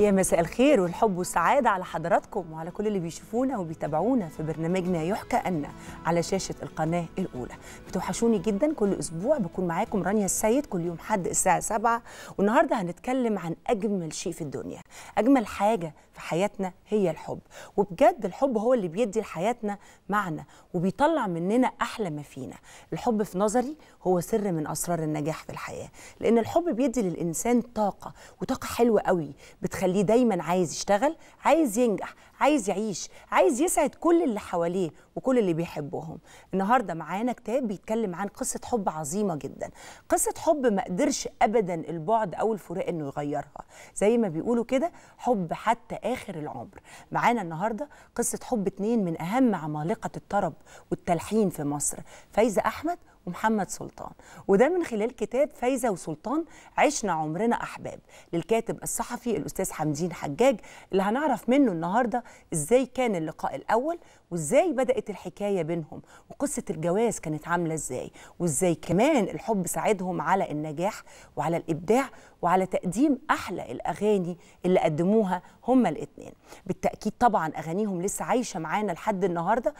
يا مساء الخير والحب والسعادة على حضراتكم وعلى كل اللي بيشوفونا وبيتابعونا في برنامجنا يحكى أن على شاشة القناة الأولى بتوحشوني جدا كل أسبوع بكون معاكم رانيا السيد كل يوم حد الساعة 7 والنهاردة هنتكلم عن أجمل شيء في الدنيا أجمل حاجة في حياتنا هي الحب وبجد الحب هو اللي بيدي لحياتنا معنى وبيطلع مننا أحلى ما فينا الحب في نظري هو سر من أسرار النجاح في الحياة لأن الحب بيدي للإنسان طاقة وطاقة حلوة قوي بتخلي بيخليه دايما عايز يشتغل عايز ينجح عايز يعيش عايز يسعد كل اللي حواليه وكل اللي بيحبهم النهارده معانا كتاب بيتكلم عن قصه حب عظيمه جدا قصه حب ما قدرش ابدا البعد او الفراق انه يغيرها زي ما بيقولوا كده حب حتى اخر العمر معانا النهارده قصه حب اتنين من اهم عمالقه الطرب والتلحين في مصر فايزه احمد ومحمد سلطان وده من خلال كتاب فايزة وسلطان عشنا عمرنا أحباب للكاتب الصحفي الأستاذ حمدين حجاج اللي هنعرف منه النهاردة إزاي كان اللقاء الأول وإزاي بدأت الحكاية بينهم وقصة الجواز كانت عاملة إزاي وإزاي كمان الحب ساعدهم على النجاح وعلى الإبداع وعلى تقديم أحلى الأغاني اللي قدموها هما الاثنين بالتأكيد طبعا أغانيهم لسه عايشة معانا لحد النهاردة